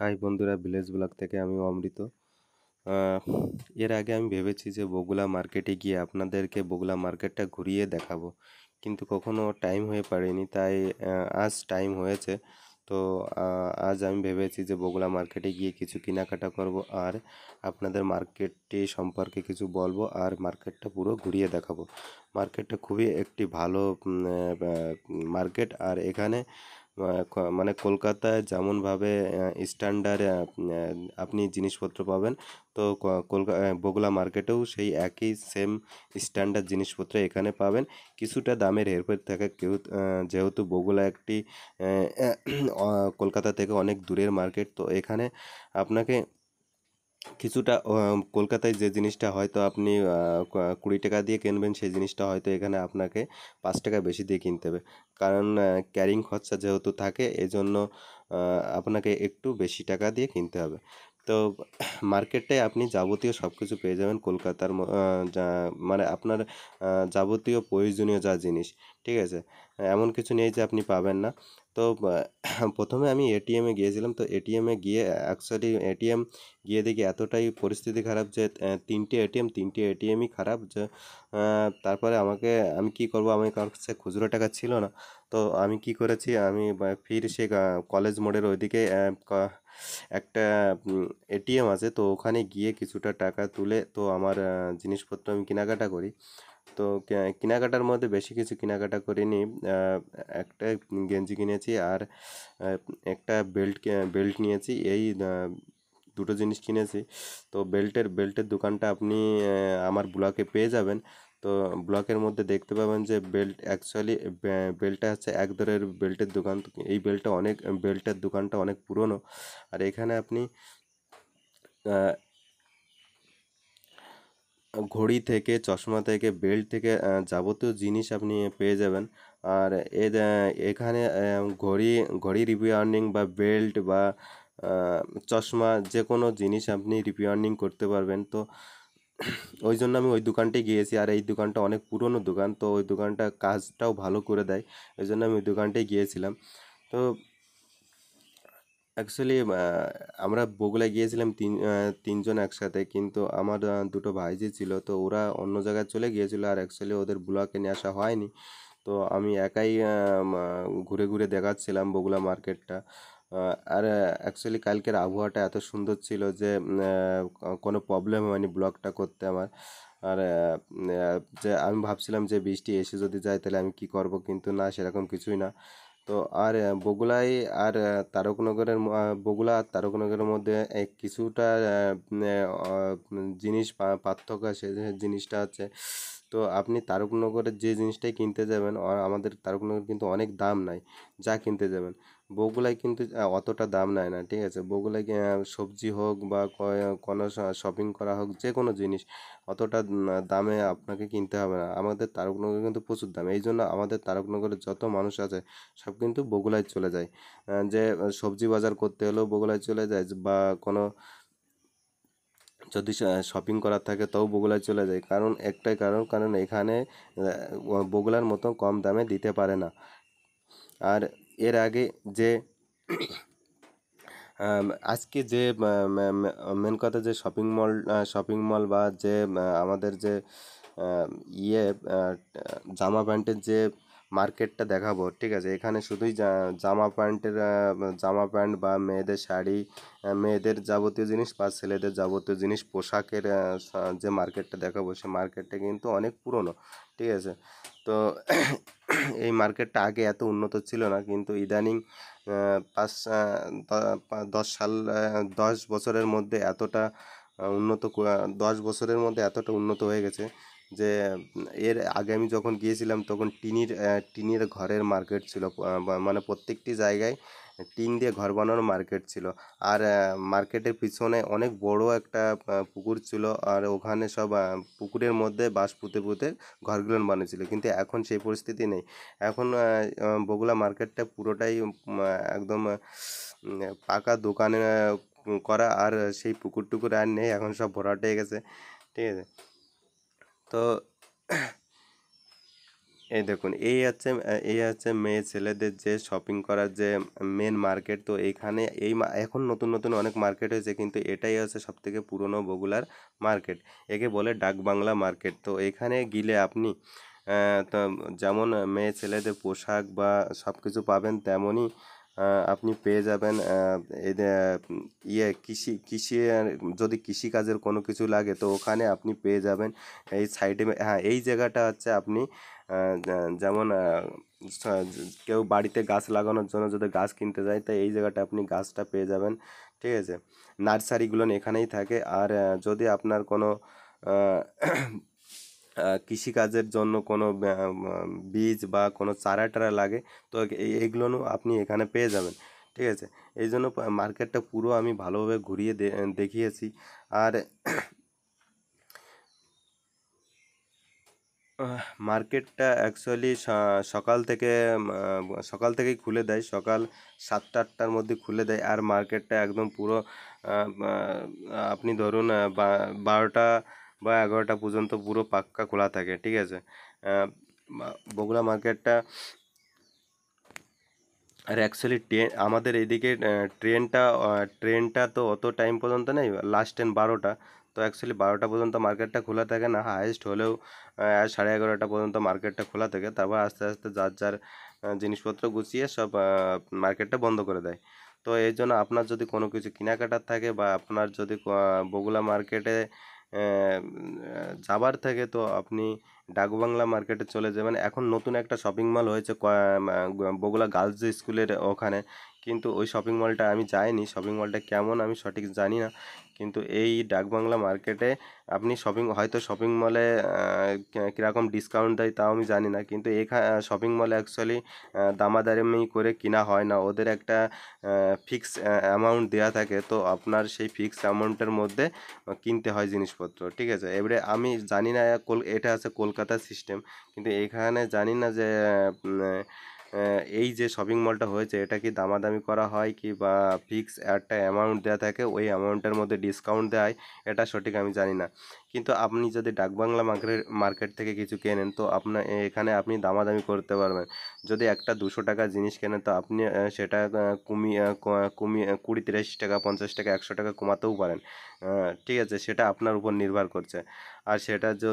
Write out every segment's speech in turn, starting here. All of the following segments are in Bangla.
হাই বন্ধুরা ভিলেজ ব্লগ থেকে আমি অমৃত এর আগে আমি ভেবেছি যে বগুলা মার্কেটে গিয়ে আপনাদেরকে বগুলা মার্কেটটা ঘুরিয়ে দেখাবো কিন্তু কখনো টাইম হয়ে পারেনি তাই আজ টাইম হয়েছে তো আজ আমি ভেবেছি যে বগুলা মার্কেটে গিয়ে কিছু কেনাকাটা করব আর আপনাদের মার্কেটটি সম্পর্কে কিছু বলবো আর মার্কেটটা পুরো ঘুরিয়ে দেখাবো মার্কেটটা খুবই একটি ভালো মার্কেট আর এখানে মানে কলকাতায় যেমনভাবে স্ট্যান্ডার্ডে আপনি জিনিসপত্র পাবেন তো কলকাতা বগুলা মার্কেটেও সেই একই সেম স্ট্যান্ডার্ড জিনিসপত্র এখানে পাবেন কিছুটা দামের হেরফের থাকে কেউ যেহেতু বগুলা একটি কলকাতা থেকে অনেক দূরের মার্কেট তো এখানে আপনাকে কিছুটা কলকাতায় যে জিনিসটা হয়তো আপনি কুড়ি টাকা দিয়ে কিনবেন সেই জিনিসটা হয়তো এখানে আপনাকে পাঁচ টাকা বেশি দিয়ে কিনতে হবে কারণ ক্যারিং খরচা যেহেতু থাকে এই জন্য আপনাকে একটু বেশি টাকা দিয়ে কিনতে হবে তো মার্কেটে আপনি যাবতীয় সব কিছু পেয়ে যাবেন কলকাতার মানে আপনার যাবতীয় প্রয়োজনীয় যা জিনিস ঠিক আছে এমন কিছু নেই যে আপনি পাবেন না তো প্রথমে আমি এটিএমে গিয়েছিলাম তো এটিএমে গিয়ে অ্যাকচুয়ালি এটিএম গিয়ে দেখি এতটাই পরিস্থিতি খারাপ যে তিনটি এটিএম তিনটি এটিএমই খারাপ যে তারপরে আমাকে আমি কি করব আমি কারোর কাছে খুচরো টাকা ছিল না তো আমি কি করেছি আমি ফির সে কলেজ মোড়ের ওইদিকে একটা এটিএম আছে তো ওখানে গিয়ে কিছুটা টাকা তুলে তো আমার জিনিসপত্র আমি কেনাকাটা করি তো কেনাকাটার মধ্যে বেশি কিছু কেনাকাটা করিনি একটা গেঞ্জি কিনেছি আর একটা বেল্ট বেল্ট নিয়েছি এই দুটো জিনিস কিনেছি তো বেল্টের বেল্টের দোকানটা আপনি আমার ব্লকে পেয়ে যাবেন তো ব্লকের মধ্যে দেখতে পাবেন যে বেল্ট অ্যাকচুয়ালি বেল্টটা হচ্ছে এক ধরনের বেল্টের দোকান এই বেল্টটা অনেক বেল্টের দোকানটা অনেক পুরনো আর এখানে আপনি ঘড়ি থেকে চশমা থেকে বেল্ট থেকে যাবতীয় জিনিস আপনি পেয়ে যাবেন আর এখানে ঘড়ি ঘড়ি রিপেয়ারিং বা বেল্ট বা চশমা যে কোনো জিনিস আপনি রিপেয়ারিং করতে পারবেন তো ওই জন্য আমি ওই দোকানটায় গিয়েছি আর এই দোকানটা অনেক পুরনো দোকান তো ওই দোকানটা কাজটাও ভালো করে দেয় ওই জন্য আমি ওই দোকানটায় গিয়েছিলাম তো অ্যাকচুয়ালি আমরা বগুলা গিয়েছিলাম তিন তিনজন একসাথে কিন্তু আমার দুটো ভাই যে ছিল তো ওরা অন্য জায়গায় চলে গিয়েছিল আর অ্যাকচুয়ালি ওদের ব্লকে নিয়ে আসা হয়নি তো আমি একাই ঘুরে ঘুরে দেখাচ্ছিলাম বগুলা মার্কেটটা আর অ্যাকচুয়ালি কালকের আবহাওয়াটা এত সুন্দর ছিল যে কোনো প্রবলেম হয়নি ব্লগটা করতে আমার আর যে আমি ভাবছিলাম যে বৃষ্টি এসে যদি যায় তাহলে আমি কি করব কিন্তু না সেরকম কিছুই না তো আর বগুলাই আর তারকনগরের বগুলা আর তারকনগরের মধ্যে কিছুটা জিনিস পার্থক্য সে জিনিসটা আছে তো আপনি তারকনগরের যে জিনিসটাই কিনতে যাবেন আমাদের তারকনগর কিন্তু অনেক দাম নাই যা কিনতে যাবেন বগুলায় কিন্তু অতটা দাম নেয় না ঠিক আছে বগুলায় সবজি হোক বা কোনো শপিং করা হোক যে কোনো জিনিস অতটা দামে আপনাকে কিনতে হবে না আমাদের তারকনগর কিন্তু প্রচুর দাম এই জন্য আমাদের তারকনগরের যত মানুষ আছে সব কিন্তু বগুলায় চলে যায় যে সবজি বাজার করতে হলেও বগুলায় চলে যায় বা কোনো যদি শপিং করার থাকে তাও বগুলায় চলে যায় কারণ একটাই কারণ কারণ এখানে বগুলার মতো কম দামে দিতে পারে না আর এর আগে যে আজকে যে মেন কথা যে শপিং মল শপিং মল বা যে আমাদের যে ইয়ে জামা প্যান্টের যে মার্কেটটা দেখাবো ঠিক আছে এখানে শুধুই জামা প্যান্টের জামা প্যান্ট বা মেয়েদের শাড়ি মেয়েদের যাবতীয় জিনিস বা ছেলেদের যাবতীয় জিনিস পোশাকের যে মার্কেটটা দেখাবো সে মার্কেটটা কিন্তু অনেক পুরনো ঠিক আছে তো এই মার্কেটটা আগে এত উন্নত ছিল না কিন্তু ইদানিং পাঁচ দশ সাল দশ বছরের মধ্যে এতটা উন্নত দশ বছরের মধ্যে এতটা উন্নত হয়ে গেছে যে এর আগে আমি যখন গিয়েছিলাম তখন টিনির টিনির ঘরের মার্কেট ছিল মানে প্রত্যেকটি জায়গায় টিন দিয়ে ঘর বানানোর মার্কেট ছিল আর মার্কেটের পিছনে অনেক বড় একটা পুকুর ছিল আর ওখানে সব পুকুরের মধ্যে বাঁশ পুঁতে পুঁতে ঘরগুলো বানিয়েছিল কিন্তু এখন সেই পরিস্থিতি নেই এখন বগুলা মার্কেটটা পুরোটাই একদম পাকা দোকানে করা আর সেই পুকুর টুকুর আর নেই এখন সব ভরাট হয়ে গেছে ঠিক আছে তো এই দেখুন এই হচ্ছে এই হচ্ছে মেয়ে ছেলেদের যে শপিং করার যে মেন মার্কেট তো এইখানে এই এখন নতুন নতুন অনেক মার্কেট হয়েছে কিন্তু এটাই হচ্ছে সবথেকে পুরনো বগুলার মার্কেট একে বলে ডাক বাংলা মার্কেট তো এখানে গিলে আপনি তো যেমন মেয়ে ছেলেদের পোশাক বা সব কিছু পাবেন তেমনই আপনি পেয়ে যাবেন ইয়ে কৃষি কৃষি যদি কৃষিকাজের কোনো কিছু লাগে তো ওখানে আপনি পেয়ে যাবেন এই সাইডে হ্যাঁ এই জায়গাটা হচ্ছে আপনি যেমন কেউ বাড়িতে গাছ লাগানোর জন্য যদি গাছ কিনতে যায় তো এই জায়গাটা আপনি গাছটা পেয়ে যাবেন ঠিক আছে নার্সারিগুলো এখানেই থাকে আর যদি আপনার কোনো কৃষিকাজের জন্য কোনো বীজ বা কোনো চারা টারা লাগে তো এইগুলো আপনি এখানে পেয়ে যাবেন ঠিক আছে এই জন্য মার্কেটটা পুরো আমি ভালোভাবে ঘুরিয়ে দেখিয়েছি আর মার্কেটটা অ্যাকচুয়ালি সকাল থেকে সকাল থেকেই খুলে দেয় সকাল সাতটা আটটার মধ্যে খুলে দেয় আর মার্কেটটা একদম পুরো আপনি ধরুন বারোটা বা এগারোটা পর্যন্ত পুরো পাক্কা খোলা থাকে ঠিক আছে বগুড়া মার্কেটটা আর অ্যাকচুয়ালি ট্রেন আমাদের এদিকে ট্রেনটা ট্রেনটা তো অত টাইম পর্যন্ত নেই লাস্ট ট্রেন বারোটা তো অ্যাকচুয়ালি বারোটা পর্যন্ত মার্কেটটা খোলা থাকে না হায়েস্ট হলেও সাড়ে এগারোটা পর্যন্ত মার্কেটটা খোলা থাকে তারপর আস্তে আস্তে যার যার জিনিসপত্র গুছিয়ে সব মার্কেটটা বন্ধ করে দেয় তো এই জন্য আপনার যদি কোনো কিছু কেনাকাটার থাকে বা আপনার যদি বগুলা মার্কেটে যাবার থাকে তো আপনি ডাকবাংলা মার্কেটে চলে যাবেন এখন নতুন একটা শপিং মল হয়েছে বগুলা গার্লস স্কুলের ওখানে কিন্তু ওই শপিং মলটা আমি যাইনি শপিং মলটা কেমন আমি সঠিক জানি না কিন্তু এই ডাকবাংলা মার্কেটে আপনি শপিং হয়তো শপিং মলে কীরকম ডিসকাউন্ট দেয় তাও আমি জানি না কিন্তু এখা শপিং মলে অ্যাকচুয়ালি দামাদারিমি করে কিনা হয় না ওদের একটা ফিক্স অ্যামাউন্ট দেওয়া থাকে তো আপনার সেই ফিক্স অ্যামাউন্টের মধ্যে কিনতে হয় জিনিসপত্র ঠিক আছে এবারে আমি জানি না এটা আছে কলকাতা সিস্টেম কিন্তু এখানে জানি না যে এই যে শপিং মলটা হয়েছে এটা কি দামাদামি করা হয় কি বা ফিক্স একটা অ্যামাউন্ট দেওয়া থাকে ওই অ্যামাউন্টের মধ্যে ডিসকাউন্ট দেয় এটা সঠিক আমি জানি না কিন্তু আপনি যদি ডাকবাংলা মার্কেট মার্কেট থেকে কিছু কেনেন তো আপনার এখানে আপনি দামাদামি করতে পারবেন যদি একটা দুশো টাকা জিনিস কেনেন তো আপনি সেটা কুমি কুমি কুড়ি তিরিশ টাকা পঞ্চাশ টাকা একশো টাকা কমাতেও পারেন ঠিক আছে সেটা আপনার উপর নির্ভর করছে আর সেটা যে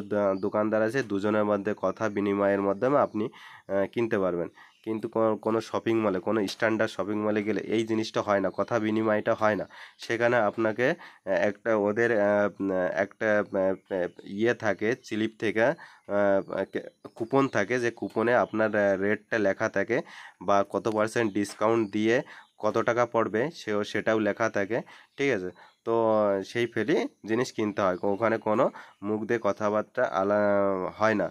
দোকানদার আছে দুজনের মধ্যে কথা বিনিময়ের মাধ্যমে আপনি কিনতে পারবেন কিন্তু কোনো শপিং মলে কোনো স্ট্যান্ডার্ড শপিং মলে গেলে এই জিনিসটা হয় না কথা বিনিময়টা হয় না সেখানে আপনাকে একটা ওদের একটা ইয়ে থাকে স্লিপ থেকে কুপন থাকে যে কুপনে আপনার রেটটা লেখা থাকে বা কত পার্সেন্ট ডিসকাউন্ট দিয়ে কত টাকা পড়বে সেও সেটাও লেখা থাকে ঠিক আছে তো সেই ফেলি জিনিস কিনতে হয় ওখানে কোনো মুখ দিয়ে কথাবার্তা আলা হয় না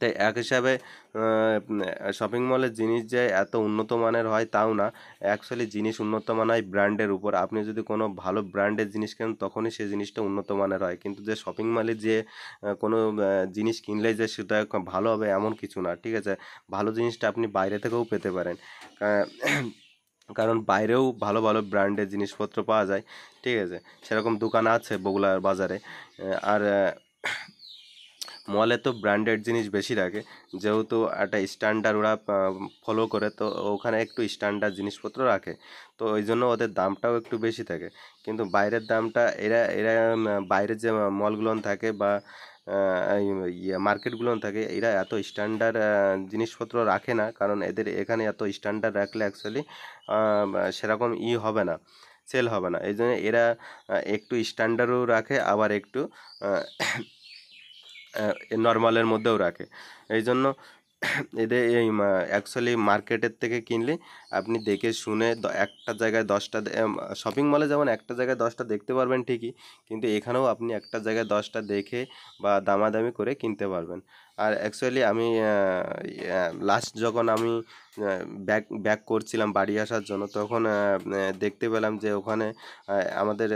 তাই এক হিসাবে শপিং মলের জিনিস যে এত উন্নত মানের হয় তাও না অ্যাকচুয়ালি জিনিস উন্নত মান হয় ব্র্যান্ডের উপর আপনি যদি কোনো ভালো ব্র্যান্ডের জিনিস কেন তখনই সেই জিনিসটা উন্নত মানের হয় কিন্তু যে শপিং মলে যে কোনো জিনিস কিনলে যে সেটা ভালো হবে এমন কিছু না ঠিক আছে ভালো জিনিসটা আপনি বাইরে থেকেও পেতে পারেন কারণ বাইরেও ভালো ভালো ব্র্যান্ডের জিনিসপত্র পাওয়া যায় ঠিক আছে সেরকম দোকান আছে বগুলার বাজারে আর মলে তো ব্র্যান্ডেড জিনিস বেশি রাখে যেহেতু একটা স্ট্যান্ডার্ড ওরা ফলো করে তো ওখানে একটু স্ট্যান্ডার্ড জিনিসপত্র রাখে তো ওই জন্য ওদের দামটাও একটু বেশি থাকে কিন্তু বাইরের দামটা এরা এরা বাইরের যে মলগুলো থাকে বা ইয়ে মার্কেটগুলো থাকে এরা এত স্ট্যান্ডার্ড জিনিসপত্র রাখে না কারণ এদের এখানে এত স্ট্যান্ডার্ড রাখলে অ্যাকচুয়ালি সেরকম ই হবে না সেল হবে না এই জন্য এরা একটু স্ট্যান্ডার্ডও রাখে আবার একটু নর্মালের মধ্যেও রাখে এই জন্য এদের এই অ্যাকচুয়ালি মার্কেটের থেকে কিনলে আপনি দেখে শুনে একটা জায়গায় দশটা শপিং মলে যেমন একটা জায়গায় দশটা দেখতে পারবেন ঠিকই কিন্তু এখানেও আপনি একটা জায়গায় দশটা দেখে বা দামাদামি করে কিনতে পারবেন আর অ্যাকচুয়ালি আমি লাস্ট যখন আমি ব্যাক ব্যাক করছিলাম বাড়ি আসার জন্য তখন দেখতে পেলাম যে ওখানে আমাদের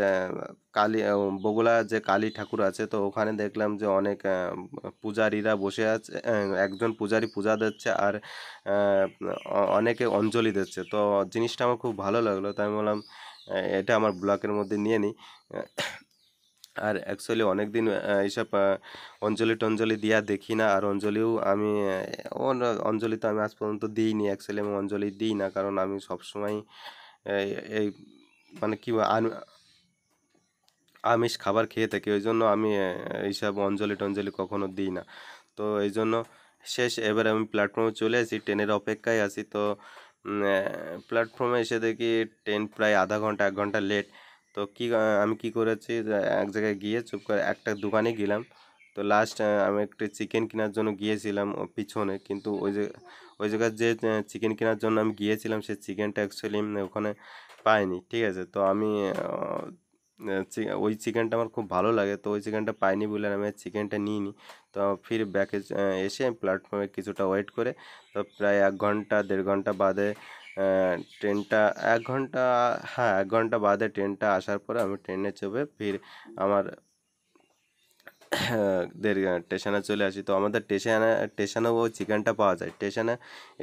কালী বগুলা যে কালী ঠাকুর আছে তো ওখানে দেখলাম যে অনেক পূজারীরা বসে আছে একজন পূজারী পূজা দিচ্ছে আর অনেকে অঞ্জলি দিচ্ছে হচ্ছে তো জিনিসটা আমার খুব ভালো লাগলো তাই আমি বললাম এটা আমার ব্লকের মধ্যে নিয়ে নিই আর অ্যাকচুয়ালি অনেক দিন এইসব অঞ্জলি টঞ্জলি দিয়া দেখি না আর অঞ্জলিও আমি অঞ্জলি তো আমি আজ পর্যন্ত দিইনি অ্যাকচুয়ালি আমি অঞ্জলি দিই না কারণ আমি সবসময় এই মানে কি আমিষ খাবার খেয়ে থাকি ওই জন্য আমি এইসব অঞ্জলি টঞ্জলি কখনো দিই না তো এই জন্য শেষ এবার আমি প্ল্যাটফর্মে চলে আসি ট্রেনের অপেক্ষায় আছি তো প্ল্যাটফর্মে এসে দেখি ট্রেন প্রায় আধা ঘন্টা এক ঘন্টা লেট তো কি আমি কি করেছি এক জায়গায় গিয়ে চুপ করে একটা দোকানে গেলাম তো লাস্ট আমি একটি চিকেন কেনার জন্য গিয়েছিলাম পিছনে কিন্তু ওই যে ওই জায়গার যে চিকেন কেনার জন্য আমি গিয়েছিলাম সেই চিকেনটা অ্যাকচুয়ালি ওখানে পাইনি ঠিক আছে তো আমি ওই চিকেনটা আমার খুব ভালো লাগে তো ওই চিকেনটা পাইনি বলে আমি চিকেনটা নিই তো ফির ব্যাকে এসে আমি প্ল্যাটফর্মে কিছুটা ওয়েট করে তো প্রায় এক ঘন্টা দেড় ঘন্টা বাদে ট্রেনটা এক ঘন্টা হ্যাঁ এক ঘন্টা বাদে ট্রেনটা আসার পরে আমি ট্রেনে চেপে ফির আমার দের স্টেশনে চলে আসি তো আমাদের স্টেশনে স্টেশনেও ওই চিকেনটা পাওয়া যায় স্টেশনে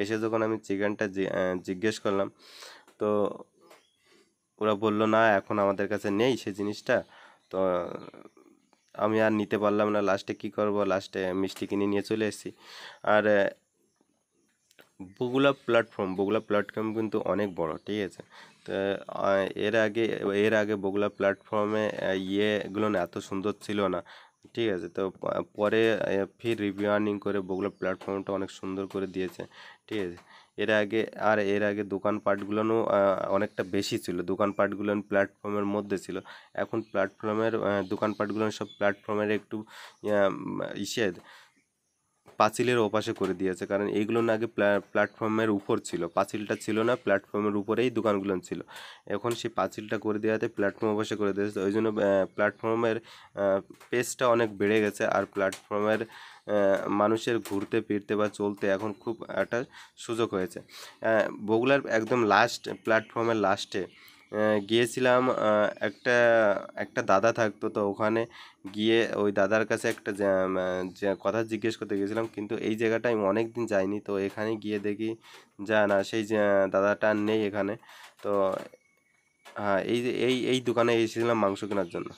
এসে যখন আমি চিকেনটা জিজ্ঞেস করলাম তো ওরা বলল না এখন আমাদের কাছে নেই সে জিনিসটা তো আমি আর নিতে পারলাম না লাস্টে কি করব লাস্টে মিষ্টি কিনে নিয়ে চলে এসেছি আর বগুলা প্ল্যাটফর্ম বগুলা প্ল্যাটফর্ম কিন্তু অনেক বড় ঠিক আছে তো এর আগে এর আগে বগুলা প্ল্যাটফর্মে ইয়েগুলো না এত সুন্দর ছিল না ঠিক আছে তো পরে ফির রিভিউ আর্নিং করে বগুলা প্ল্যাটফর্মটা অনেক সুন্দর করে দিয়েছে ঠিক আছে এর আগে আর এর আগে দোকানপাটগুলোও অনেকটা বেশি ছিল দোকানপাটগুলো প্ল্যাটফর্মের মধ্যে ছিল এখন প্ল্যাটফর্মের দোকানপাটগুলো সব প্ল্যাটফর্মের একটু ইসে পাঁচিলের ওপাশে করে দিয়েছে কারণ এইগুলো না আগে প্ল্যাটফর্মের উপর ছিল পাঁচিলটা ছিল না প্ল্যাটফর্মের উপরেই দোকানগুলো ছিল এখন সেই পাঁচিলটা করে দেওয়াতে প্ল্যাটফর্ম ওপাশে করে দিয়েছে ওই জন্য প্ল্যাটফর্মের পেসটা অনেক বেড়ে গেছে আর প্ল্যাটফর্মের মানুষের ঘুরতে ফিরতে বা চলতে এখন খুব একটা সুযোগ হয়েছে বগুলার একদম লাস্ট প্ল্যাটফর্মের লাস্টে গিয়েছিলাম একটা একটা দাদা থাকতো তো ওখানে গিয়ে ওই দাদার কাছে একটা কথা জিজ্ঞেস করতে গিয়েছিলাম কিন্তু এই জায়গাটা আমি অনেক দিন যাইনি তো এখানে গিয়ে দেখি যা না সেই দাদাটা নেই এখানে তো হ্যাঁ এই এই এই দোকানে এসেছিলাম মাংস কেনার জন্য